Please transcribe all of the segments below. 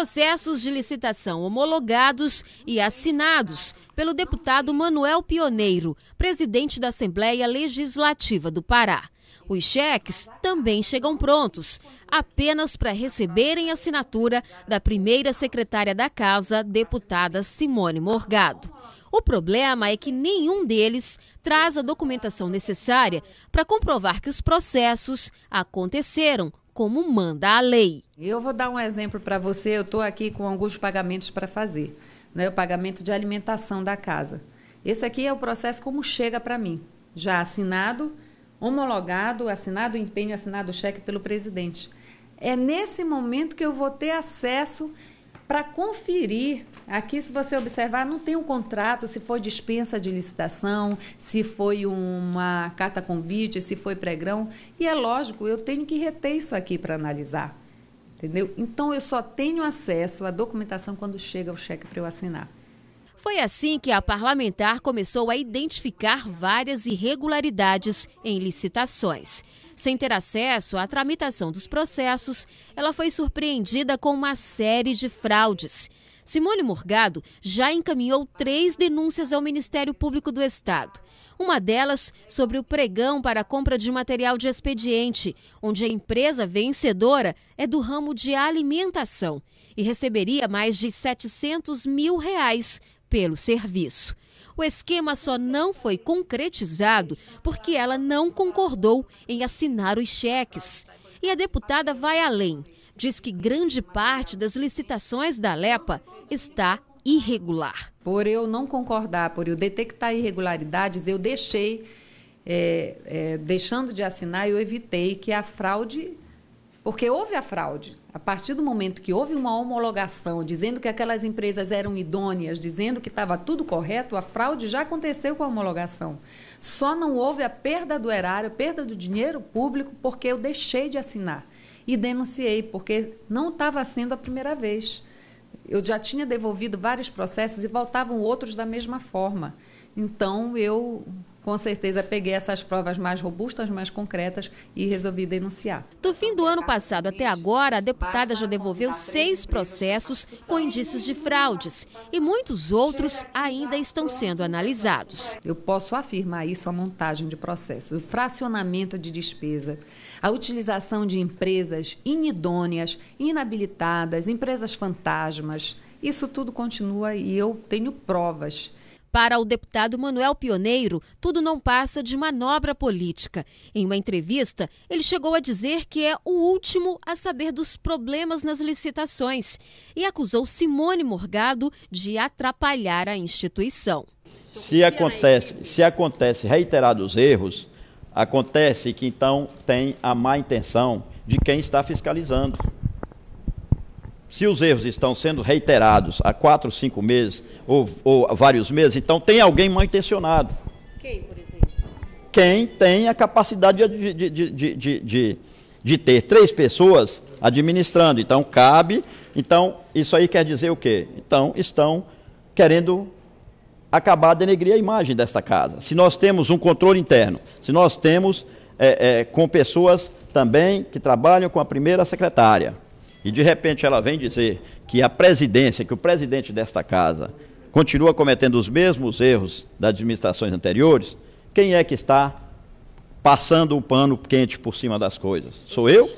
processos de licitação homologados e assinados pelo deputado Manuel Pioneiro, presidente da Assembleia Legislativa do Pará. Os cheques também chegam prontos, apenas para receberem assinatura da primeira secretária da Casa, deputada Simone Morgado. O problema é que nenhum deles traz a documentação necessária para comprovar que os processos aconteceram como manda a lei. Eu vou dar um exemplo para você. Eu estou aqui com alguns pagamentos para fazer, né? o pagamento de alimentação da casa. Esse aqui é o processo como chega para mim, já assinado, homologado, assinado o empenho, assinado o cheque pelo presidente. É nesse momento que eu vou ter acesso para conferir Aqui, se você observar, não tem um contrato, se foi dispensa de licitação, se foi uma carta convite, se foi pregrão. E é lógico, eu tenho que reter isso aqui para analisar. Entendeu? Então, eu só tenho acesso à documentação quando chega o cheque para eu assinar. Foi assim que a parlamentar começou a identificar várias irregularidades em licitações. Sem ter acesso à tramitação dos processos, ela foi surpreendida com uma série de fraudes. Simone Morgado já encaminhou três denúncias ao Ministério Público do Estado. Uma delas sobre o pregão para a compra de material de expediente, onde a empresa vencedora é do ramo de alimentação e receberia mais de 700 mil reais pelo serviço. O esquema só não foi concretizado porque ela não concordou em assinar os cheques. E a deputada vai além diz que grande parte das licitações da Lepa está irregular. Por eu não concordar, por eu detectar irregularidades, eu deixei, é, é, deixando de assinar, eu evitei que a fraude, porque houve a fraude. A partir do momento que houve uma homologação dizendo que aquelas empresas eram idôneas, dizendo que estava tudo correto, a fraude já aconteceu com a homologação. Só não houve a perda do erário, perda do dinheiro público, porque eu deixei de assinar e denunciei, porque não estava sendo a primeira vez. Eu já tinha devolvido vários processos e voltavam outros da mesma forma. Então, eu com certeza peguei essas provas mais robustas, mais concretas e resolvi denunciar. Do fim do ano passado até agora, a deputada já devolveu seis processos com indícios de fraudes e muitos outros ainda estão sendo analisados. Eu posso afirmar isso a montagem de processos, o fracionamento de despesa, a utilização de empresas inidôneas, inabilitadas, empresas fantasmas. Isso tudo continua e eu tenho provas para o deputado Manuel Pioneiro, tudo não passa de manobra política. Em uma entrevista, ele chegou a dizer que é o último a saber dos problemas nas licitações e acusou Simone Morgado de atrapalhar a instituição. Se acontece, se acontece reiterados erros, acontece que então tem a má intenção de quem está fiscalizando. Se os erros estão sendo reiterados há quatro, cinco meses ou, ou vários meses, então tem alguém mal intencionado. Quem, por exemplo? Quem tem a capacidade de, de, de, de, de ter três pessoas administrando. Então, cabe. Então, isso aí quer dizer o quê? Então, estão querendo acabar de denegrir a imagem desta casa. Se nós temos um controle interno, se nós temos é, é, com pessoas também que trabalham com a primeira secretária, e de repente ela vem dizer que a presidência, que o presidente desta casa continua cometendo os mesmos erros das administrações anteriores, quem é que está passando o pano quente por cima das coisas. Sou eu?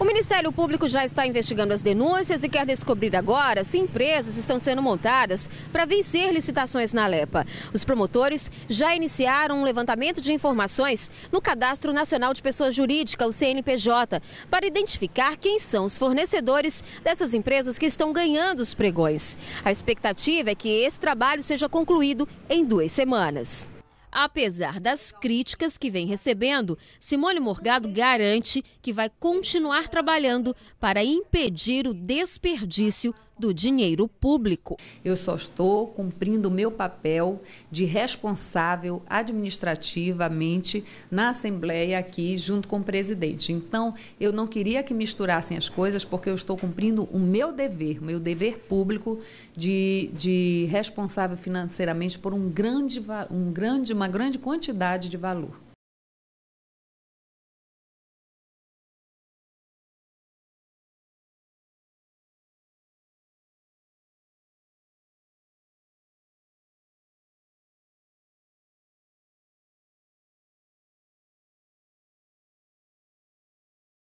O Ministério Público já está investigando as denúncias e quer descobrir agora se empresas estão sendo montadas para vencer licitações na Alepa. Os promotores já iniciaram um levantamento de informações no Cadastro Nacional de Pessoa Jurídica, o CNPJ, para identificar quem são os fornecedores dessas empresas que estão ganhando os pregões. A expectativa é que esse trabalho seja concluído em duas semanas. Apesar das críticas que vem recebendo, Simone Morgado garante que vai continuar trabalhando para impedir o desperdício do dinheiro público. Eu só estou cumprindo o meu papel de responsável administrativamente na Assembleia aqui, junto com o presidente. Então, eu não queria que misturassem as coisas, porque eu estou cumprindo o meu dever, meu dever público de, de responsável financeiramente por um grande, um grande, uma grande quantidade de valor.